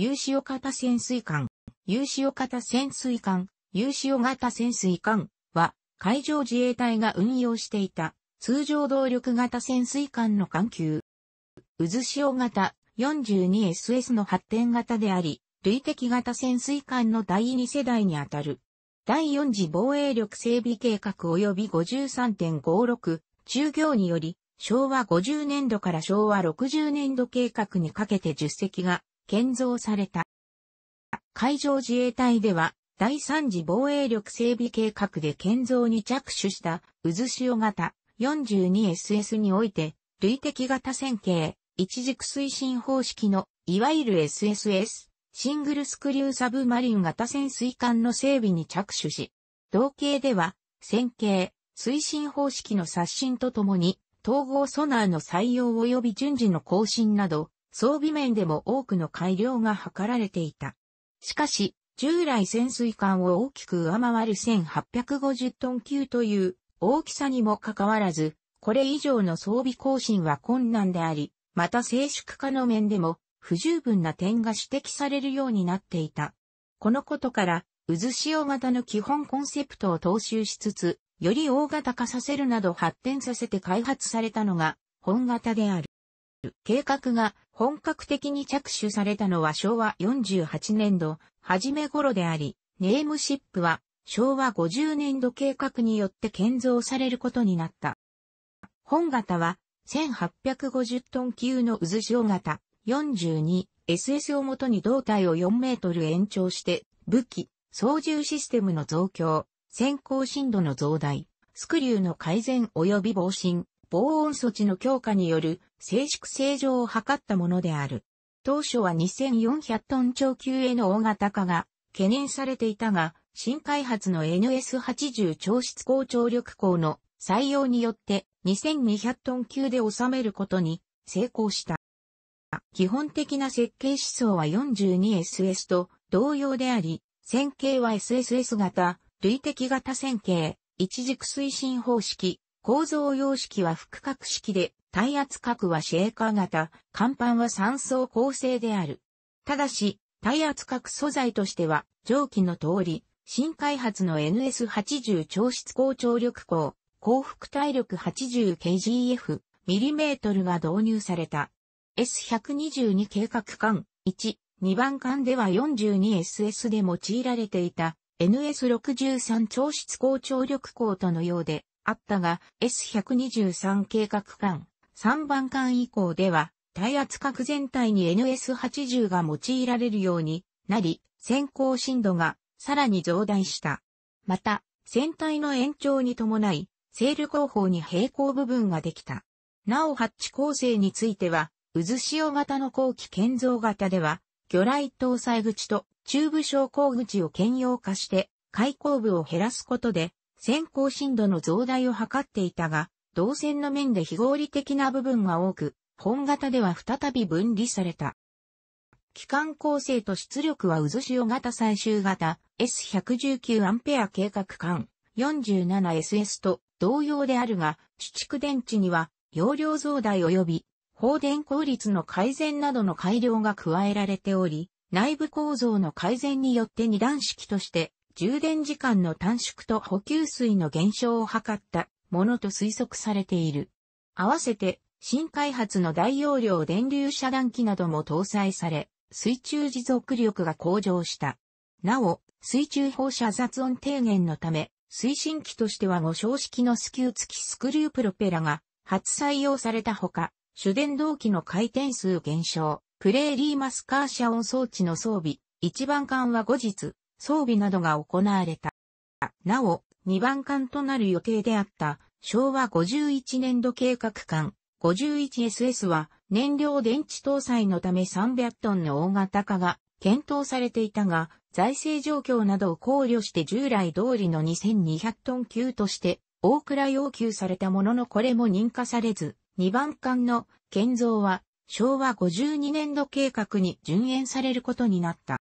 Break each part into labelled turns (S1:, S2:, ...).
S1: 有塩型潜水艦、有塩型潜水艦、有塩型潜水艦は、海上自衛隊が運用していた、通常動力型潜水艦の艦級。渦潮型 42SS の発展型であり、累積型潜水艦の第2世代にあたる。第4次防衛力整備計画及び53.56、中業により、昭和50年度から昭和60年度計画にかけて10隻が建造された。海上自衛隊では、第三次防衛力整備計画で建造に着手した渦潮型 42SS において、累積型線形、一軸推進方式の、いわゆる SSS、シングルスクリューサブマリン型潜水艦の整備に着手し、同型では、線形、推進方式の刷新とともに、統合ソナーの採用及び順次の更新など、装備面でも多くの改良が図られていた。しかし、従来潜水艦を大きく上回る1850トン級という大きさにもかかわらず、これ以上の装備更新は困難であり、また静粛化の面でも不十分な点が指摘されるようになっていた。このことから、渦潮型の基本コンセプトを踏襲しつつ、より大型化させるなど発展させて開発されたのが、本型である。計画が本格的に着手されたのは昭和48年度初め頃であり、ネームシップは昭和50年度計画によって建造されることになった。本型は1850トン級の渦潮型 42SS をもとに胴体を4メートル延長して武器、操縦システムの増強、先行深度の増大、スクリューの改善及び防振、防音措置の強化による静粛正常を図ったものである。当初は2400トン超級への大型化が懸念されていたが、新開発の NS80 超質高張力鋼の採用によって2200トン級で収めることに成功した。基本的な設計思想は 42SS と同様であり、線形は SSS 型、累積型線形、一軸推進方式、構造様式は複角式で、耐圧角はシェーカー型、甲板は3層構成である。ただし、耐圧角素材としては、上記の通り、新開発の NS80 超質高張力鋼、高幅体力 80kgf、ミリメートルが導入された。S122 計画艦1、2番艦では 42SS で用いられていた NS63 超質高張力鋼とのようで、あったが、S123 計画艦、3番艦以降では、耐圧核全体に NS80 が用いられるようになり、先行深度がさらに増大した。また、船体の延長に伴い、セール後方に平行部分ができた。なおハッチ構成については、渦潮型の後期建造型では、魚雷搭載口と中部昇降口を兼用化して、開口部を減らすことで、先行深度の増大を図っていたが、導線の面で非合理的な部分が多く、本型では再び分離された。機関構成と出力は渦潮型最終型 S119A 計画管 47SS と同様であるが、蓄電池には容量増大及び放電効率の改善などの改良が加えられており、内部構造の改善によって二段式として充電時間の短縮と補給水の減少を図ったものと推測されている。合わせて、新開発の大容量電流遮断機なども搭載され、水中持続力が向上した。なお、水中放射雑音低減のため、推進機としては5小式のスキュー付きスクリュープロペラが初採用されたほか、主電動機の回転数減少、プレーリーマスカー遮音装置の装備、一番艦は後日、装備などが行われた。なお、2番艦となる予定であった昭和51年度計画艦 51SS は燃料電池搭載のため300トンの大型化が検討されていたが、財政状況などを考慮して従来通りの2200トン級として大倉要求されたもののこれも認可されず、2番艦の建造は昭和52年度計画に順延されることになった。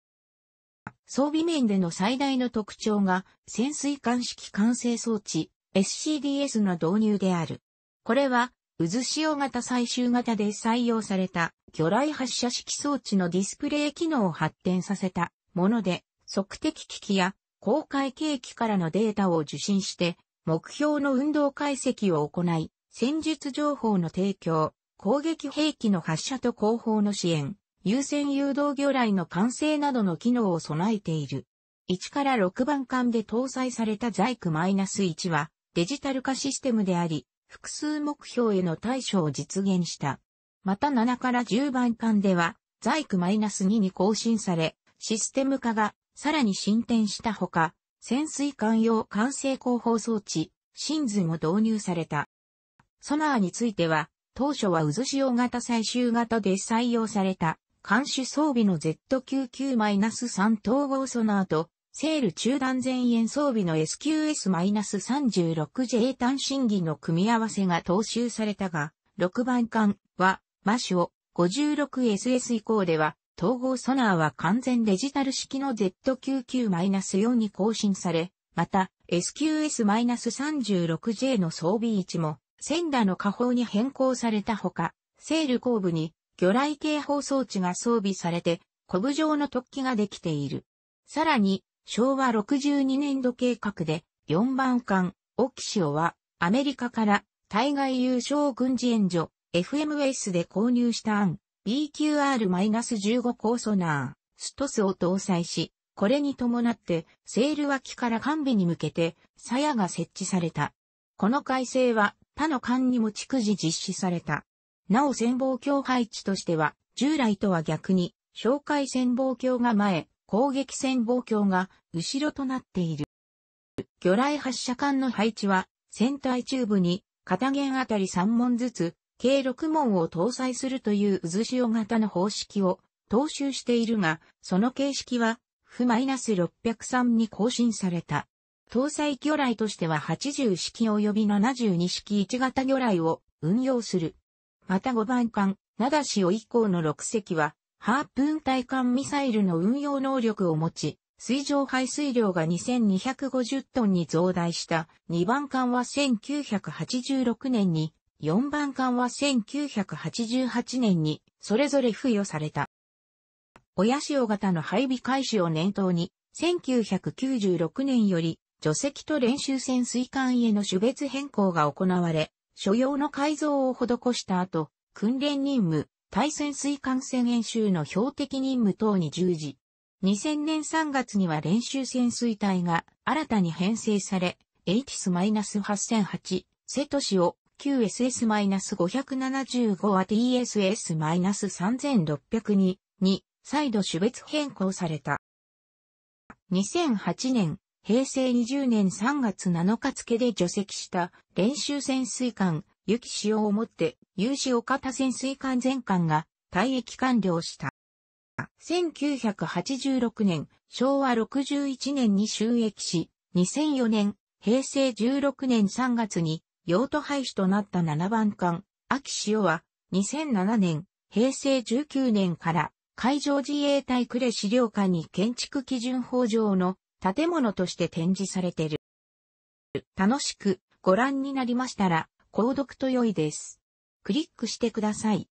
S1: 装備面での最大の特徴が潜水艦式管制装置 SCDS の導入である。これは渦潮型最終型で採用された魚雷発射式装置のディスプレイ機能を発展させたもので測定機器や公開計器からのデータを受信して目標の運動解析を行い戦術情報の提供、攻撃兵器の発射と後方の支援、優先誘導魚雷の完成などの機能を備えている。1から6番艦で搭載されたザイク -1 はデジタル化システムであり、複数目標への対処を実現した。また7から10番間では、ザイク -2 に更新され、システム化がさらに進展したほか、潜水艦用管制広報装置、シンズも導入された。ソナーについては、当初は渦潮型最終型で採用された監視装備の z q 9 3統合ソナーと、セール中断前沿装備の SQS-36J 単身技の組み合わせが踏襲されたが、6番艦は、マシオ 56SS 以降では、統合ソナーは完全デジタル式の z q 9 4に更新され、また SQS-36J の装備位置も、センダの下方に変更されたほか、セール後部に魚雷警報装置が装備されて、コブ状の突起ができている。さらに、昭和62年度計画で、4番艦、オキシオは、アメリカから、対外優勝軍事援助、FMS で購入した案、BQR-15 高ソナー、ストスを搭載し、これに伴って、セール脇から完備に向けて、鞘が設置された。この改正は、他の艦にも逐次実施された。なお潜望鏡配置としては、従来とは逆に、哨戒潜望鏡が前、攻撃潜望鏡が後ろとなっている。魚雷発射管の配置は、船体中部に片弦あたり3門ずつ、計6門を搭載するという渦潮型の方式を踏襲しているが、その形式は、F-603 に更新された。搭載魚雷としては80式及び72式1型魚雷を運用する。また5番艦、名田し以降の6隻は、ハープーン対艦ミサイルの運用能力を持ち、水上排水量が2250トンに増大した2番艦は1986年に、4番艦は1988年に、それぞれ付与された。親潮型の配備開始を念頭に、1996年より、除石と練習潜水艦への種別変更が行われ、所要の改造を施した後、訓練任務、対潜水艦船演習の標的任務等に従事。2000年3月には練習潜水隊が新たに編成され、HIS-8008、セトシを QSS-575 は TSS-3602 に再度種別変更された。2008年平成20年3月7日付で除籍した練習潜水艦、ゆきしおをもって、有志岡田潜水艦全艦が退役完了した。1986年、昭和61年に収益し、2004年、平成16年3月に用途廃止となった7番艦、秋潮は、2007年、平成19年から海上自衛隊呉資料館に建築基準法上の建物として展示されてる。楽しくご覧になりましたら、購読と良いです。クリックしてください。